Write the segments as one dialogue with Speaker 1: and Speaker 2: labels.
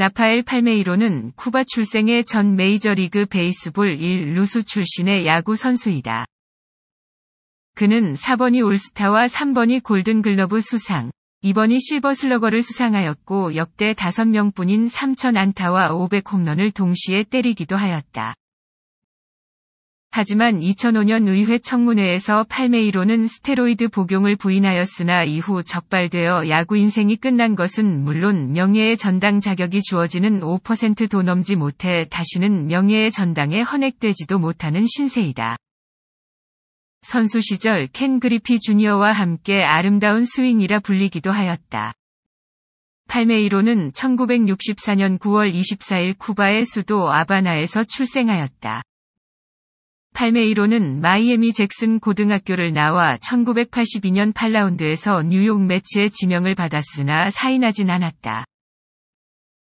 Speaker 1: 라파엘 팔메이로는 쿠바 출생의 전 메이저리그 베이스볼 1루수 출신의 야구 선수이다. 그는 4번이 올스타와 3번이 골든글러브 수상, 2번이 실버슬러거를 수상하였고 역대 5명뿐인 3천 안타와 500 홈런을 동시에 때리기도 하였다. 하지만 2005년 의회 청문회에서 팔메이로는 스테로이드 복용을 부인하였으나 이후 적발되어 야구 인생이 끝난 것은 물론 명예의 전당 자격이 주어지는 5%도 넘지 못해 다시는 명예의 전당에 헌액되지도 못하는 신세이다. 선수 시절 켄 그리피 주니어와 함께 아름다운 스윙이라 불리기도 하였다. 팔메이로는 1964년 9월 24일 쿠바의 수도 아바나에서 출생하였다. 팔메이로는 마이애미 잭슨 고등학교를 나와 1982년 8라운드에서 뉴욕 매치의 지명을 받았으나 사인하진 않았다.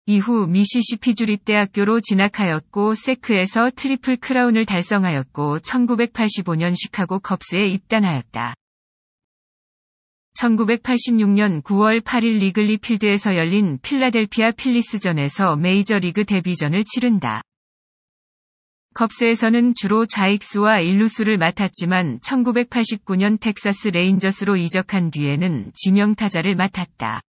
Speaker 1: 이후 미시시피 주립대학교로 진학하였고 세크에서 트리플 크라운을 달성하였고 1985년 시카고 컵스에 입단하였다. 1986년 9월 8일 리글리 필드에서 열린 필라델피아 필리스전에서 메이저리그 데뷔전을 치른다. 컵스에서는 주로 자익수와 일루수를 맡았지만 1989년 텍사스 레인저스로 이적한 뒤에는 지명타자를 맡았다.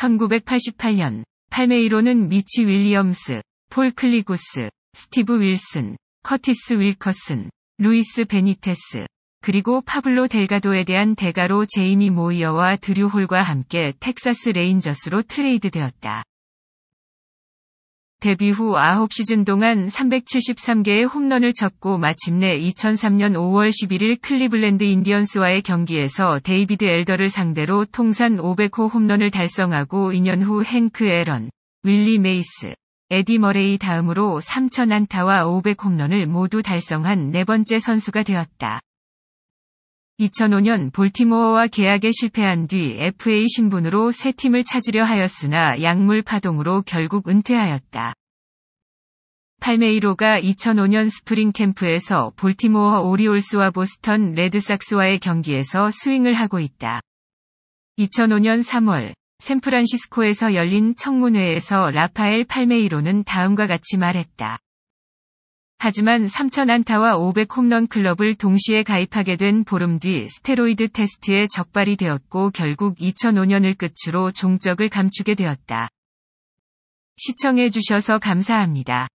Speaker 1: 1988년 팔메이로는 미치 윌리엄스, 폴 클리구스, 스티브 윌슨, 커티스 윌커슨, 루이스 베니테스, 그리고 파블로 델가도에 대한 대가로 제이미 모이어와 드류 홀과 함께 텍사스 레인저스로 트레이드되었다. 데뷔 후 9시즌 동안 373개의 홈런을 쳤고 마침내 2003년 5월 11일 클리블랜드 인디언스와의 경기에서 데이비드 엘더를 상대로 통산 500호 홈런을 달성하고 2년 후 행크 에런, 윌리 메이스, 에디 머레이 다음으로 3,000안타와 500홈런을 모두 달성한 네 번째 선수가 되었다. 2005년 볼티모어와 계약에 실패한 뒤 FA 신분으로 새 팀을 찾으려 하였으나 약물 파동으로 결국 은퇴하였다. 팔메이로가 2005년 스프링 캠프에서 볼티모어 오리올스와 보스턴 레드삭스와의 경기에서 스윙을 하고 있다. 2005년 3월 샌프란시스코에서 열린 청문회에서 라파엘 팔메이로는 다음과 같이 말했다. 하지만 3,000안타와 500홈런 클럽을 동시에 가입하게 된 보름 뒤 스테로이드 테스트에 적발이 되었고 결국 2005년을 끝으로 종적을 감추게 되었다. 시청해주셔서 감사합니다.